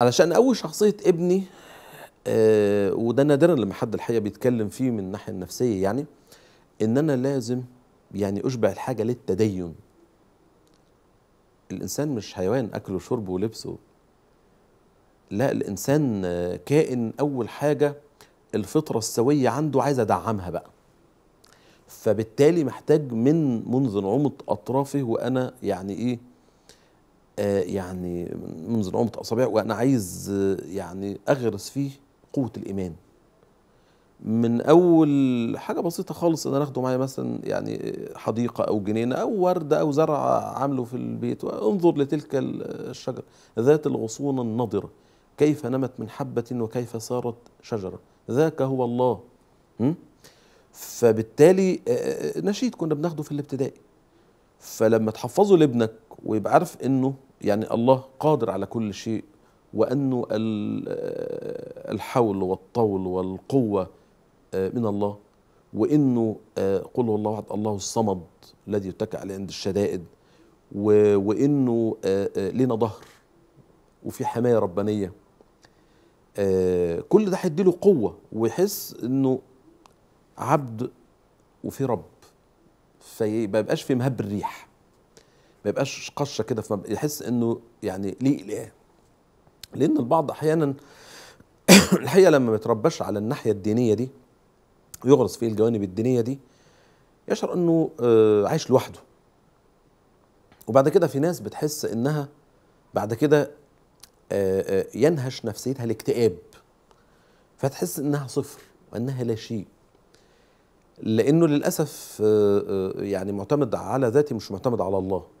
علشان قوي شخصيه ابني آه وده نادرا لما حد الحقيقه بيتكلم فيه من الناحيه النفسيه يعني ان انا لازم يعني اشبع الحاجه للتدين الانسان مش حيوان اكله وشربه ولبسه لا الانسان آه، كائن اول حاجه الفطره السويه عنده عايز ادعمها بقى فبالتالي محتاج من منذ نعومه اطرافه وانا يعني ايه آه، يعني منذ عمة أصابع وأنا عايز آه، يعني أغرس فيه قوة الإيمان من أول حاجة بسيطة خالص أنا أخده معايا مثلا يعني آه، حديقة أو جنينة أو وردة أو زرع عامله في البيت وانظر لتلك الشجرة ذات الغصون النضرة كيف نمت من حبة وكيف صارت شجرة ذاك هو الله م? فبالتالي نشيد كنا بناخده في الابتدائي فلما تحفظه لابنك ويبقى عارف انه يعني الله قادر على كل شيء وأنه الحول والطول والقوة آه، من الله وأنه آه، قل الله واحد الله الصمد الذي يتكى عليه عند الشدائد وأنه آه، لنا ظهر وفي حماية ربانية كل ده هيديله قوة ويحس أنه عبد وفي رب فما في مهب الريح ما يبقاش قشه كده يحس انه يعني ليه ليه لان البعض احيانا الحقيقه لما ما على الناحيه الدينيه دي ويغرس فيه الجوانب الدينيه دي يشعر انه آه، عايش لوحده وبعد كده في ناس بتحس انها بعد كده آه، آه، ينهش نفسيتها الاكتئاب فتحس انها صفر وانها لا شيء لانه للاسف يعني معتمد على ذاتي مش معتمد على الله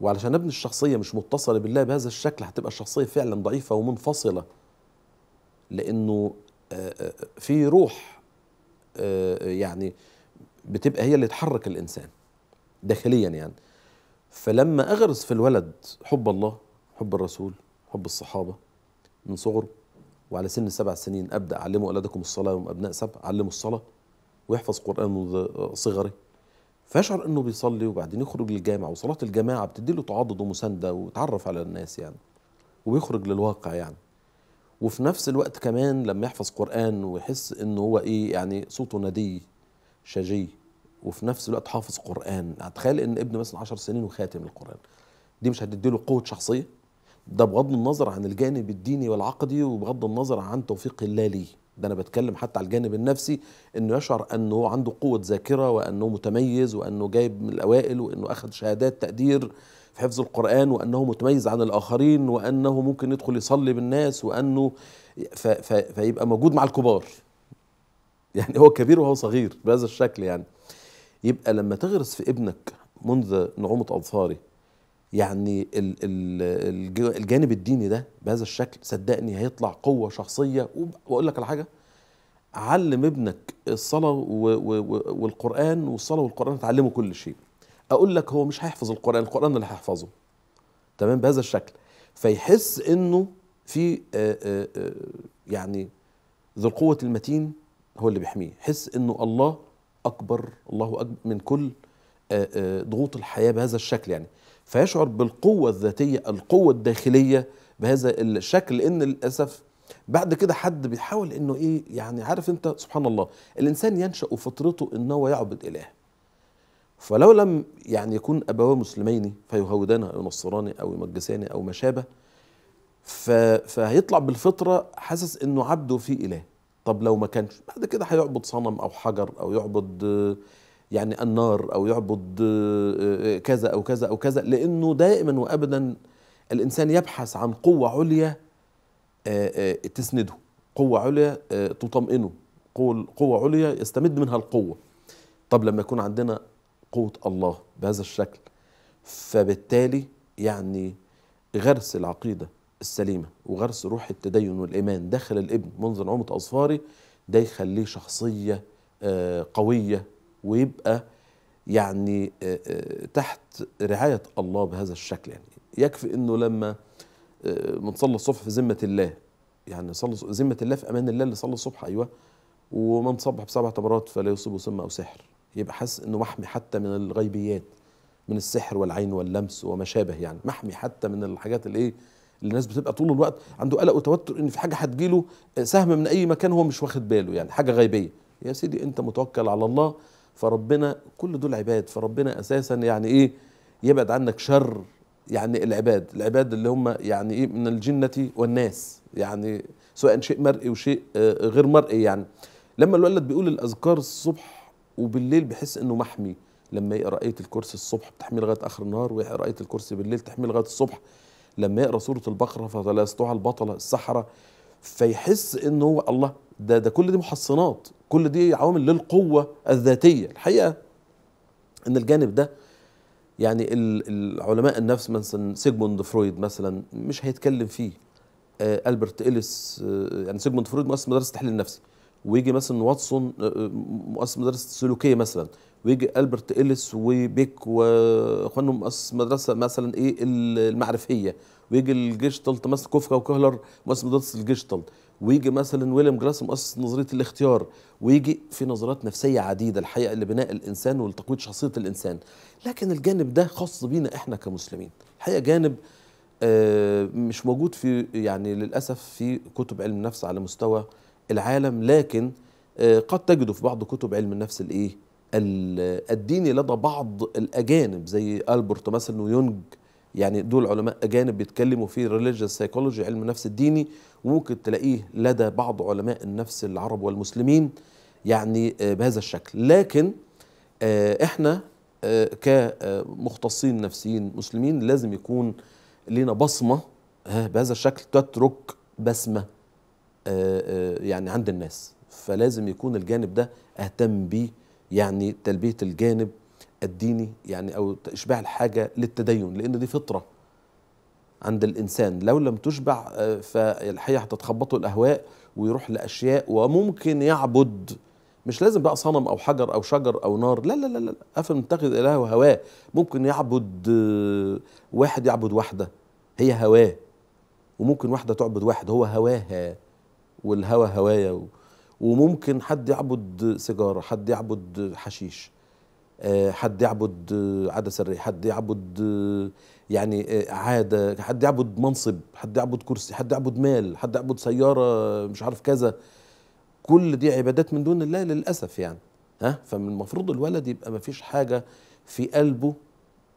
وعلشان ابني الشخصية مش متصلة بالله بهذا الشكل هتبقى الشخصية فعلا ضعيفة ومنفصلة لأنه آه، آه، في روح آه، يعني بتبقى هي اللي تحرك الإنسان داخليا يعني فلما أغرس في الولد حب الله حب الرسول حب الصحابة من صغره وعلى سن سبع سنين أبدأ علموا أولادكم الصلاة وأبناء أبناء سبع علموا الصلاة ويحفظ قرآن منذ صغره فيشعر انه بيصلي وبعدين يخرج للجامع وصلاه الجماعه بتدي له تعاضد ومسانده وتعرف على الناس يعني وبيخرج للواقع يعني وفي نفس الوقت كمان لما يحفظ قرآن ويحس إن هو إيه يعني صوته ندي شجي وفي نفس الوقت حافظ قرآن يعني تخيل إن ابن مثلا عشر سنين وخاتم القرآن دي مش هتدي له قوة شخصية ده بغض النظر عن الجانب الديني والعقدي وبغض النظر عن توفيق الله ليه ده أنا بتكلم حتى على الجانب النفسي إنه يشعر إنه عنده قوة ذاكرة وإنه متميز وإنه جايب من الأوائل وإنه أخذ شهادات تقدير في حفظ القرآن وأنه متميز عن الآخرين وأنه ممكن يدخل يصلي بالناس وأنه ف ف فيبقى موجود مع الكبار يعني هو كبير وهو صغير بهذا الشكل يعني يبقى لما تغرس في ابنك منذ نعومة أظفاره يعني الجانب الديني ده بهذا الشكل صدقني هيطلع قوه شخصيه واقول لك على حاجه علم ابنك الصلاه والقران والصلاه والقران تعلمه كل شيء اقول لك هو مش هيحفظ القران القران اللي هيحفظه تمام بهذا الشكل فيحس انه في يعني ذو القوه المتين هو اللي بيحميه يحس انه الله اكبر الله اكبر من كل آه، آه، ضغوط الحياه بهذا الشكل يعني فيشعر بالقوه الذاتيه القوه الداخليه بهذا الشكل لان للاسف بعد كده حد بيحاول انه ايه يعني عارف انت سبحان الله الانسان ينشا فطرته ان هو يعبد اله فلو لم يعني يكون ابواه مسلمين فيهودان او نصراني او يمجسان او ما شابه فهيطلع بالفطره حاسس انه عبده في اله طب لو ما كانش بعد كده هيعبد صنم او حجر او يعبد يعني النار او يعبد آه، آه، كذا او كذا او كذا لانه دائما وابدا الانسان يبحث عن قوه عليا آه، تسنده قوه عليا تطمئنه قوه عليا يستمد منها القوه طب لما يكون عندنا قوه الله بهذا الشكل فبالتالي يعني غرس العقيده السليمه وغرس روح التدين والايمان داخل الابن منذ نعومه اظفاره ده يخليه شخصيه قويه ويبقى يعني آه، آه، تحت رعاية الله بهذا الشكل يعني يكفي أنه لما آه، صلى الصبح في ذمة الله يعني صلي ذمة الله في أمان الله اللي صلى الصبح أيوه ومن صبح بسبع تمرات فلا يصيبه سم أو سحر يبقى حاسس أنه محمي حتى من الغيبيات من السحر والعين واللمس وما شابه يعني محمي حتى من الحاجات اللي ايه اللي الناس بتبقى طول الوقت عنده قلق وتوتر ان في حاجه هتجيله سهم من اي مكان هو مش واخد باله يعني حاجه غيبيه يا سيدي انت متوكل على الله فربنا كل دول عباد فربنا اساسا يعني ايه يبعد عنك شر يعني العباد العباد اللي هم يعني ايه من الجنه والناس يعني سواء شيء مرئي وشيء آه، غير مرئي يعني لما الولد بيقول الاذكار الصبح وبالليل بيحس انه محمي لما يقرا ايه الكرسي الصبح بتحميه لغايه اخر النهار ويقرا ايه الكرسي بالليل تحميه لغايه الصبح لما يقرا سوره البقره فتلاستها البطله السحره فيحس ان هو الله ده ده كل دي محصنات كل دي عوامل للقوه الذاتيه الحقيقه ان الجانب ده يعني العلماء النفس مثلا سيجموند فرويد مثلا مش هيتكلم فيه آه البرت اليس آه يعني سيجموند فرويد مؤسس مدرسه التحليل النفسي ويجي مثلا واتسون آه, آه، مؤسس مدرسه السلوكيه مثلا ويجي البرت اليس وبيك واخوانه مؤسس مدرسه مثلا ايه المعرفيه ويجي الجيشتلت مثلا كوفكا وكهلر مؤسس مدرسه الجيشتلت ويجي مثلا ويليام جلاس مؤسس نظريه الاختيار ويجي في نظريات نفسيه عديده الحقيقه لبناء الانسان ولتقويه شخصيه الانسان لكن الجانب ده خاص بينا احنا كمسلمين الحقيقه جانب آه، مش موجود في يعني للاسف في كتب علم النفس على مستوى العالم لكن آه، قد تجده في بعض كتب علم النفس الايه الديني لدى بعض الاجانب زي البرت مثلا ويونج يعني دول علماء اجانب بيتكلموا في ريليجيوس سايكولوجي علم النفس الديني وممكن تلاقيه لدى بعض علماء النفس العرب والمسلمين يعني آه، بهذا الشكل لكن آه، احنا آه، كمختصين نفسيين مسلمين لازم يكون لنا بصمه بهذا الشكل تترك بسمه يعني عند الناس فلازم يكون الجانب ده اهتم بيه يعني تلبيه الجانب الديني يعني او اشباع الحاجه للتدين لان دي فطره عند الانسان لو لم تشبع آه، فالحقيقه هتتخبطه الاهواء ويروح لاشياء وممكن يعبد مش لازم بقى صنم او حجر او شجر او نار لا لا لا لا افهم متخذ اله هواه ممكن يعبد آه، واحد يعبد واحده هي هواه وممكن واحده تعبد واحد هو هواها والهوى هوايا وممكن حد يعبد سيجاره حد يعبد حشيش آه، حد يعبد عدسة آه، الريح حد يعبد آه، يعني عادة حد يعبد منصب حد يعبد كرسي حد يعبد مال حد يعبد سيارة مش عارف كذا كل دي عبادات من دون الله للأسف يعني ها فالمفروض الولد يبقى ما فيش حاجة في قلبه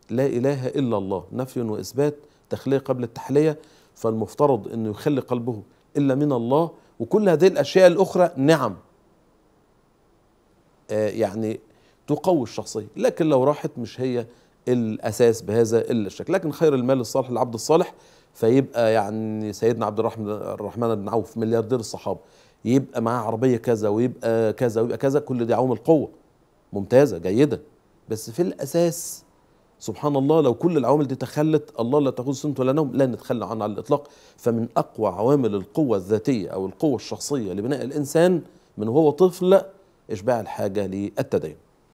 لا إله إلا الله نفي وإثبات تخلية قبل التحلية فالمفترض أنه يخلي قلبه إلا من الله وكل هذه الأشياء الأخرى نعم آه يعني تقوي الشخصية لكن لو راحت مش هي الأساس بهذا الشكل لكن خير المال الصالح للعبد الصالح فيبقى يعني سيدنا عبد الرحمن الرحمن بن عوف ملياردير الصحابة يبقى معاه عربية كذا ويبقى كذا ويبقى كذا كل دي عوامل قوة ممتازة جيدة بس في الأساس سبحان الله لو كل العوامل دي تخلت الله لا تاخذ سنة ولا نوم لا نتخلى عنها على الإطلاق فمن أقوى عوامل القوة الذاتية أو القوة الشخصية لبناء الإنسان من هو طفل إشباع الحاجة للتدين